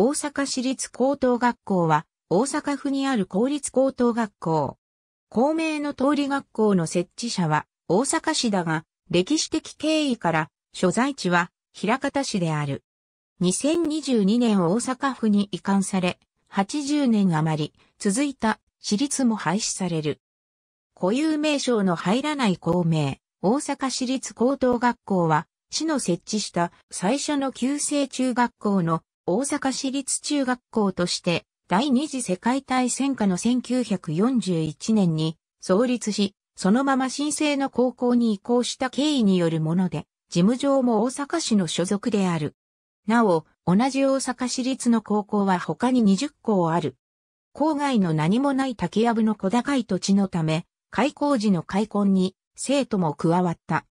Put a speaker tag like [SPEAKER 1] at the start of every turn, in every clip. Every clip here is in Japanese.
[SPEAKER 1] 大阪市立高等学校は、大阪府にある公立高等学校。公明の通り学校の設置者は、大阪市だが、歴史的経緯から、所在地は、平方市である。2022年大阪府に移管され、80年余り、続いた、市立も廃止される。固有名称の入らない公明、大阪市立高等学校は、市の設置した最初の旧制中学校の大阪市立中学校として第二次世界大戦下の1941年に創立し、そのまま新生の高校に移行した経緯によるもので、事務上も大阪市の所属である。なお、同じ大阪市立の高校は他に20校ある。郊外の何もない竹やぶの小高い土地のため、開校時の開校に生徒も加わった。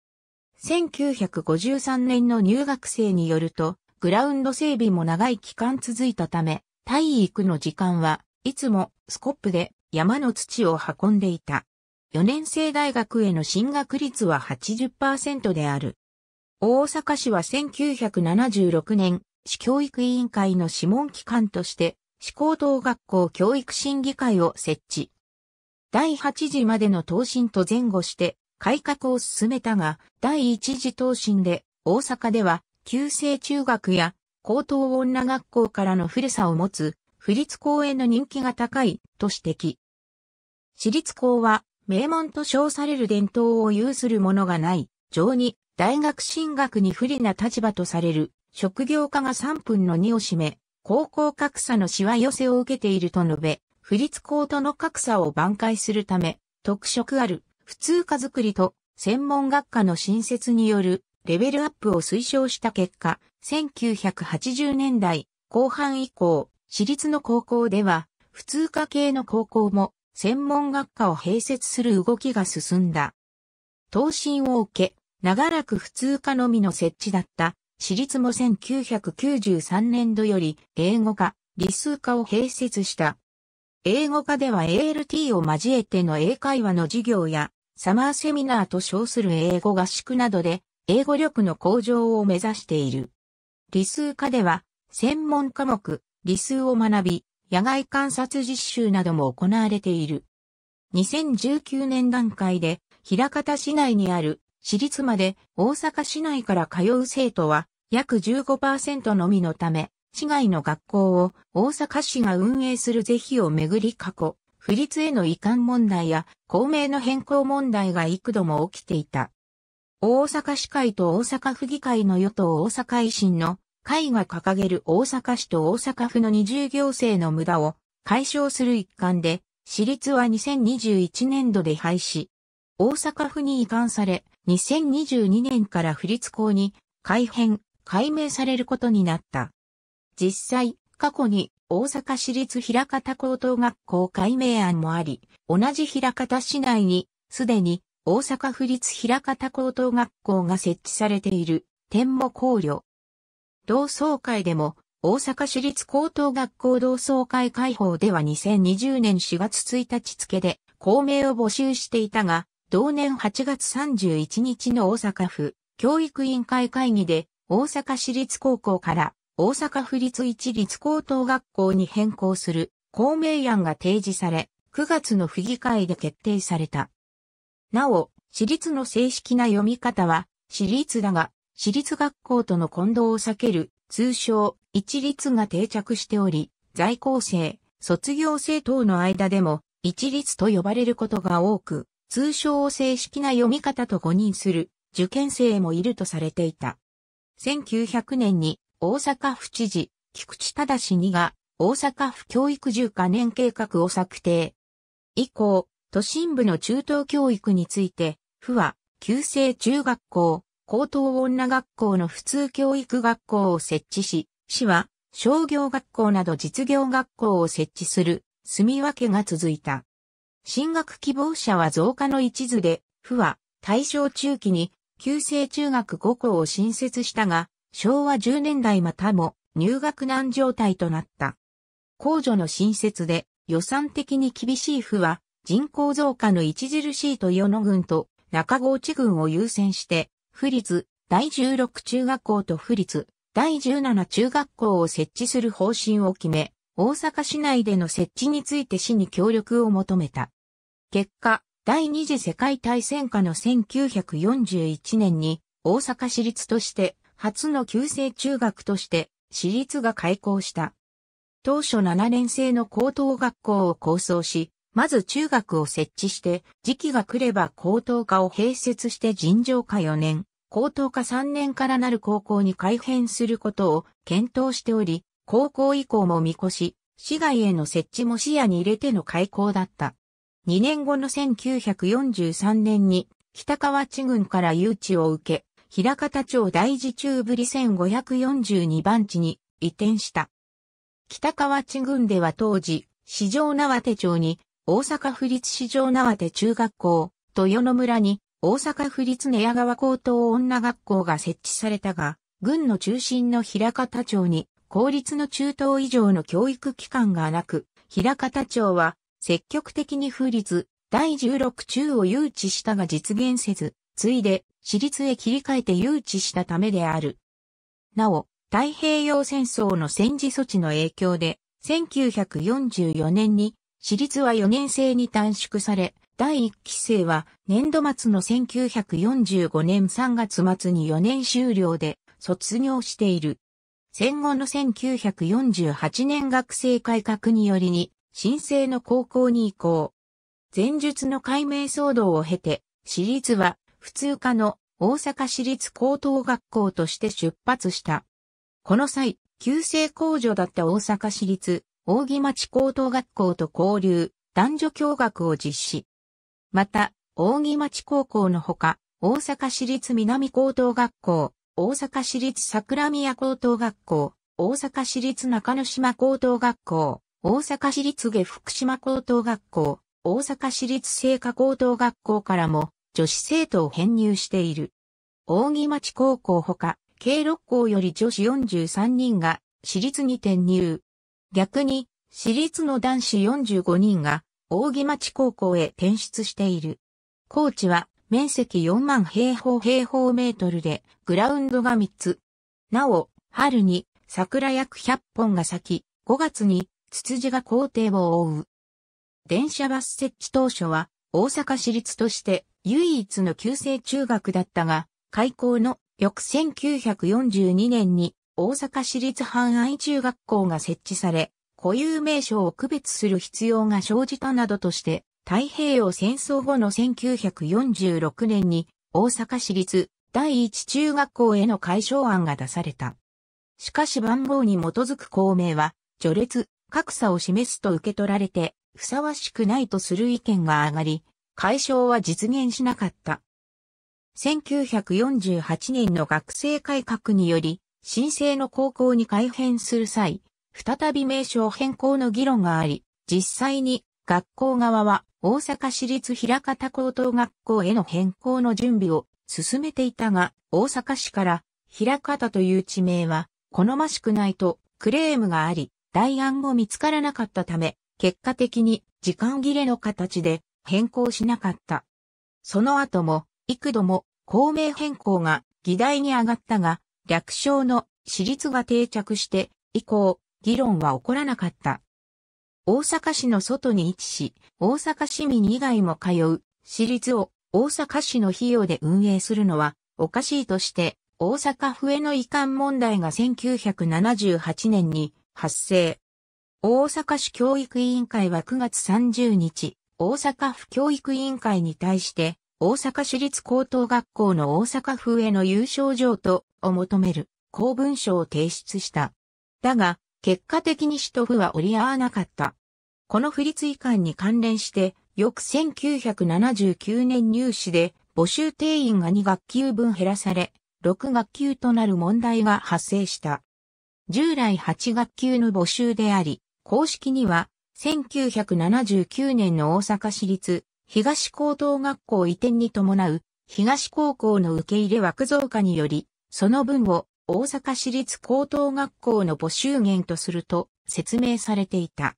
[SPEAKER 1] 1953年の入学生によると、グラウンド整備も長い期間続いたため、体育の時間はいつもスコップで山の土を運んでいた。4年生大学への進学率は80%である。大阪市は1976年、市教育委員会の諮問機関として、市高等学校教育審議会を設置。第8次までの答申と前後して改革を進めたが、第1次答申で大阪では旧制中学や高等女学校からの古さを持つ、府立校への人気が高い、と指摘。私立校は、名門と称される伝統を有するものがない、上に、大学進学に不利な立場とされる、職業化が3分の2を占め、高校格差のしわ寄せを受けていると述べ、府立校との格差を挽回するため、特色ある、普通科づくりと、専門学科の新設による、レベルアップを推奨した結果、1980年代後半以降、私立の高校では、普通科系の高校も専門学科を併設する動きが進んだ。答申を受け、長らく普通科のみの設置だった私立も1993年度より英語科、理数科を併設した。英語科では ALT を交えての英会話の授業やサマーセミナーと称する英語合宿などで英語力の向上を目指している。理数科では、専門科目、理数を学び、野外観察実習なども行われている。2019年段階で、平方市内にある私立まで大阪市内から通う生徒は約15%のみのため、市外の学校を大阪市が運営する是非をめぐり過去、不立への遺憾問題や公明の変更問題が幾度も起きていた。大阪市会と大阪府議会の与党大阪維新の会が掲げる大阪市と大阪府の二重行政の無駄を解消する一環で、私立は2021年度で廃止。大阪府に移管され、2022年から府立校に改編、改名されることになった。実際、過去に大阪市立平方高等学校改名案もあり、同じ平方市内にすでに大阪府立平方高等学校が設置されている点も考慮。同窓会でも、大阪市立高等学校同窓会会報では2020年4月1日付で公明を募集していたが、同年8月31日の大阪府教育委員会会議で大阪市立高校から大阪府立一律高等学校に変更する公明案が提示され、9月の府議会で決定された。なお、私立の正式な読み方は、私立だが、私立学校との混同を避ける、通称、一律が定着しており、在校生、卒業生等の間でも、一律と呼ばれることが多く、通称を正式な読み方と誤認する、受験生もいるとされていた。1900年に、大阪府知事、菊池忠氏にが、大阪府教育住家年計画を策定。以降、都心部の中等教育について、府は、旧制中学校、高等女学校の普通教育学校を設置し、市は、商業学校など実業学校を設置する、住み分けが続いた。進学希望者は増加の一途で、府は、大正中期に、旧制中学5校を新設したが、昭和10年代またも入学難状態となった。公助の新設で予算的に厳しい府は人口増加の著しいと与野郡と中郷地郡を優先して、府立第16中学校と府立第17中学校を設置する方針を決め、大阪市内での設置について市に協力を求めた。結果、第二次世界大戦下の1941年に大阪市立として初の旧制中学として市立が開校した。当初7年生の高等学校を構想し、まず中学を設置して、時期が来れば高等科を併設して尋常科4年、高等科3年からなる高校に改編することを検討しており、高校以降も見越し、市外への設置も視野に入れての開校だった。2年後の1943年に北川地郡から誘致を受け、平方町大寺中ぶり1542番地に移転した。北川地郡では当時、市場縄手町に大阪府立市場縄手中学校、豊野村に、大阪府立寝屋川高等女学校が設置されたが、軍の中心の平方町に、公立の中等以上の教育機関がなく、平方町は、積極的に府立、第16中を誘致したが実現せず、ついで、私立へ切り替えて誘致したためである。なお、太平洋戦争の戦時措置の影響で、1944年に私立は4年生に短縮され、第1期生は年度末の1945年3月末に4年終了で卒業している。戦後の1948年学生改革によりに、新生の高校に移行。前述の解明騒動を経て、私立は普通科の大阪市立高等学校として出発した。この際、旧制工場だった大阪市立大木町高等学校と交流、男女共学を実施。また、大木町高校のほか、大阪市立南高等学校、大阪市立桜宮高等学校、大阪市立中之島高等学校、大阪市立下福島高等学校、大阪市立聖火高等学校からも女子生徒を編入している。大木町高校ほか、計6校より女子43人が私立に転入。逆に、私立の男子45人が、扇町高校へ転出している。高知は、面積4万平方平方メートルで、グラウンドが3つ。なお、春に、桜約100本が咲き、5月に、ツツジが校庭を覆う。電車バス設置当初は、大阪市立として、唯一の旧制中学だったが、開校の翌1942年に大阪市立阪愛中学校が設置され、固有名称を区別する必要が生じたなどとして、太平洋戦争後の1946年に大阪市立第一中学校への解消案が出された。しかし番号に基づく校名は、序列、格差を示すと受け取られて、ふさわしくないとする意見が上がり、解消は実現しなかった。1948年の学生改革により、申請の高校に改編する際、再び名称変更の議論があり、実際に学校側は大阪市立平方高等学校への変更の準備を進めていたが、大阪市から平方という地名は好ましくないとクレームがあり、代案も見つからなかったため、結果的に時間切れの形で変更しなかった。その後も、幾度も公名変更が議題に上がったが、略称の私立が定着して以降、議論は起こらなかった。大阪市の外に位置し、大阪市民以外も通う私立を大阪市の費用で運営するのはおかしいとして、大阪府への移管問題が1978年に発生。大阪市教育委員会は9月30日、大阪府教育委員会に対して、大阪市立高等学校の大阪府への優勝状とを求める公文書を提出した。だが、結果的に使途府は折り合わなかった。この不立遺憾に関連して、翌1979年入試で募集定員が2学級分減らされ、6学級となる問題が発生した。従来8学級の募集であり、公式には1979年の大阪市立東高等学校移転に伴う東高校の受け入れ枠増加によりその分を大阪市立高等学校の募集源とすると説明されていた。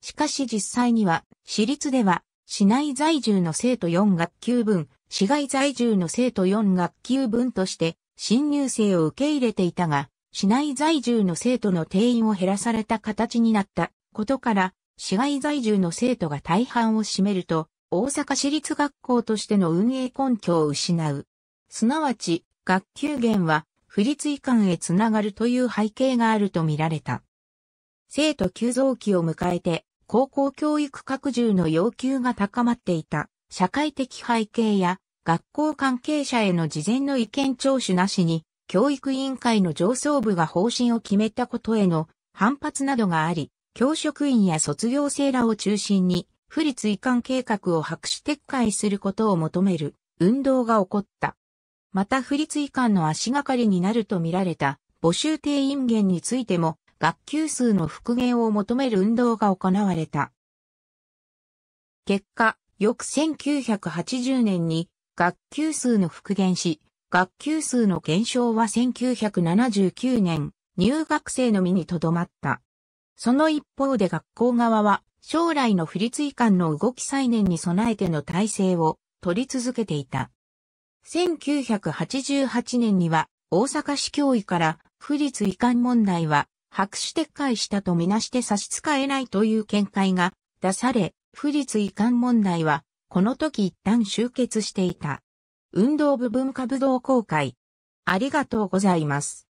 [SPEAKER 1] しかし実際には、市立では、市内在住の生徒4学級分、市外在住の生徒4学級分として、新入生を受け入れていたが、市内在住の生徒の定員を減らされた形になったことから、市外在住の生徒が大半を占めると、大阪市立学校としての運営根拠を失う。すなわち、学級減は不立遺憾へつながるという背景があるとみられた。生徒急増期を迎えて高校教育拡充の要求が高まっていた社会的背景や学校関係者への事前の意見聴取なしに教育委員会の上層部が方針を決めたことへの反発などがあり、教職員や卒業生らを中心に不立遺憾計画を白紙撤回することを求める運動が起こった。また不立遺憾の足がかりになると見られた募集定員減についても学級数の復元を求める運動が行われた。結果、翌1980年に学級数の復元し、学級数の減少は1979年、入学生のみにとどまった。その一方で学校側は、将来の不立遺憾の動き再燃に備えての体制を取り続けていた。1988年には大阪市教委から不立遺憾問題は白紙撤回したとみなして差し支えないという見解が出され、不立遺憾問題はこの時一旦終結していた。運動部文化武道公会。ありがとうございます。